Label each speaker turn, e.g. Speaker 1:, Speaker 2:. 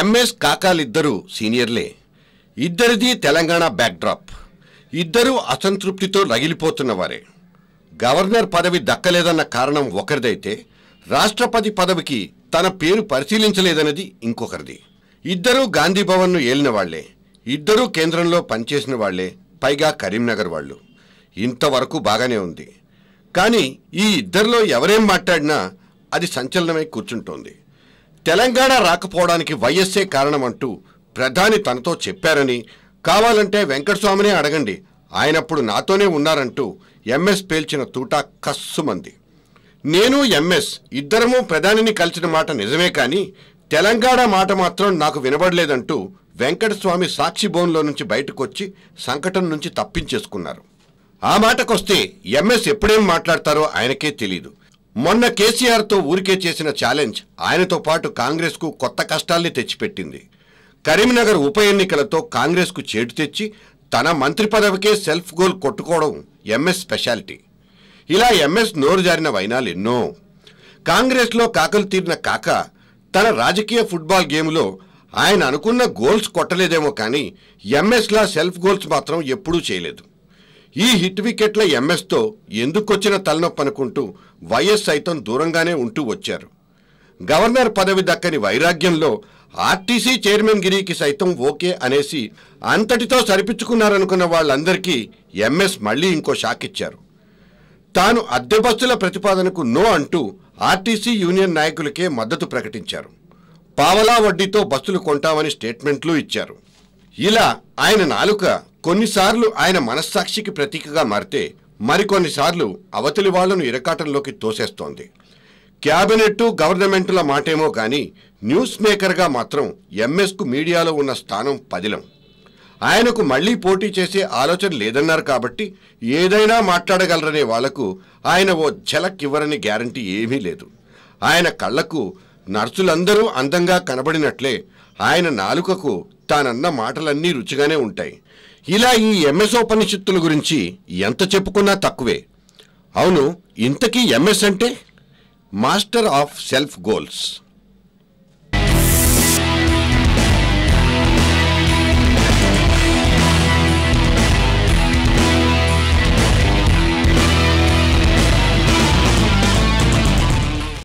Speaker 1: MS కాకాలిద్దరూ సీనియర్లే ఇద్దరిది Telangana backdrop ఇద్దరూ అసంతృప్తితో రగిలిపోతున్నవారే గవర్నర్ పదవి దక్కలేదన్న కారణం ఒకరిదైతే రాష్ట్రపతి పదవికి తన పేరు పరిశీలించలేదన్నది ఇంకొకరిది ఇద్దరూ గాంధీ భవన్ను ఏలిన వాళ్లే ఇద్దరూ కేంద్రంలో పనిచేసిన వాళ్లే పైగా కరీంనగర్ వాళ్ళు ఇంతవరకు బాగానే ఉంది కానీ ఈ ఇద్దరిలో ఎవరేం మాట్లాడినా అది సంచలనమై కూర్చుంటోంది తెలంగాణ రాకపోవడానికి వైఎస్ఏ కారణమంటూ ప్రధాని తనతో చెప్పారని కావాలంటే వెంకటస్వామినే అడగండి ఆయనప్పుడు నాతోనే ఉన్నారంటూ ఎంఎస్ పేల్చిన తూట కస్సుమంది నేను ఎంఎస్ ఇద్దరము ప్రధానిని కలిసిన మాట నిజమే కానీ తెలంగాణ మాట మాత్రం నాకు వినబడలేదంటూ వెంకటస్వామి సాక్షి బోన్లో నుంచి బయటకొచ్చి సంకటం నుంచి తప్పించేసుకున్నారు ఆ మాటకొస్తే ఎంఎస్ ఎప్పుడేం మాట్లాడతారో ఆయనకే తెలీదు మొన్న కేసీఆర్తో ఊరికే చేసిన ఛాలెంజ్ ఆయనతో పాటు కాంగ్రెస్కు కొత్త కష్టాల్ని తెచ్చిపెట్టింది కరీంనగర్ ఉప ఎన్నికలతో కాంగ్రెస్కు చేటు తెచ్చి తన మంత్రి పదవికే సెల్ఫ్ గోల్ కొట్టుకోవడం ఎంఎస్ స్పెషాలిటీ ఇలా ఎంఎస్ నోరు జారిన వైనాలు ఎన్నో కాంగ్రెస్లో కాకలు తీరిన కాక తన రాజకీయ ఫుట్బాల్ గేమ్లో ఆయన అనుకున్న గోల్స్ కొట్టలేదేమో కానీ ఎంఎస్లా సెల్ఫ్ గోల్స్ మాత్రం ఎప్పుడూ చేయలేదు ఈ హిట్ వికెట్ల ఎంఎస్తో ఎందుకొచ్చిన తలనొప్పి అనుకుంటూ వైఎస్ సైతం దూరంగానే ఉంటూ వచ్చారు గవర్నర్ పదవి దక్కని వైరాగ్యంలో ఆర్టీసీ చైర్మన్ గిరికి సైతం ఓకే అనేసి అంతటితో సరిపించుకున్నారనుకున్న వాళ్ళందరికీ ఎంఎస్ మళ్లీ ఇంకో షాక్ ఇచ్చారు తాను అద్దె బస్సుల ప్రతిపాదనకు నో అంటూ ఆర్టీసీ యూనియన్ నాయకులకే మద్దతు ప్రకటించారు పావలా వడ్డీతో బస్సులు కొంటామని స్టేట్మెంట్లు ఇచ్చారు ఇలా ఆయన నాలుక కొన్నిసార్లు ఆయన మనస్సాక్షికి ప్రతీకగా మారితే మరికొన్నిసార్లు అవతలి వాళ్లను ఇరకాటంలోకి తోసేస్తోంది క్యాబినెట్టు గవర్నమెంటుల మాటేమో కానీ న్యూస్ మేకర్గా మాత్రం ఎంఎస్కు మీడియాలో ఉన్న స్థానం పదిలం ఆయనకు మళ్లీ పోటీ చేసే ఆలోచన లేదన్నారు కాబట్టి ఏదైనా మాట్లాడగలరనే వాళ్లకు ఆయన ఓ ఝలక్ ఇవ్వరని గ్యారంటీ ఏమీ లేదు ఆయన కళ్లకు నర్సులందరూ అందంగా కనబడినట్లే ఆయన నాలుకకు తానన్న మాటలన్నీ రుచిగానే ఉంటాయి ఇలా ఈ ఉపనిషత్తుల గురించి ఎంత చెప్పుకున్నా తక్కువే అవును ఇంతకీ ఎంఎస్ అంటే మాస్టర్ ఆఫ్ సెల్ఫ్ గోల్స్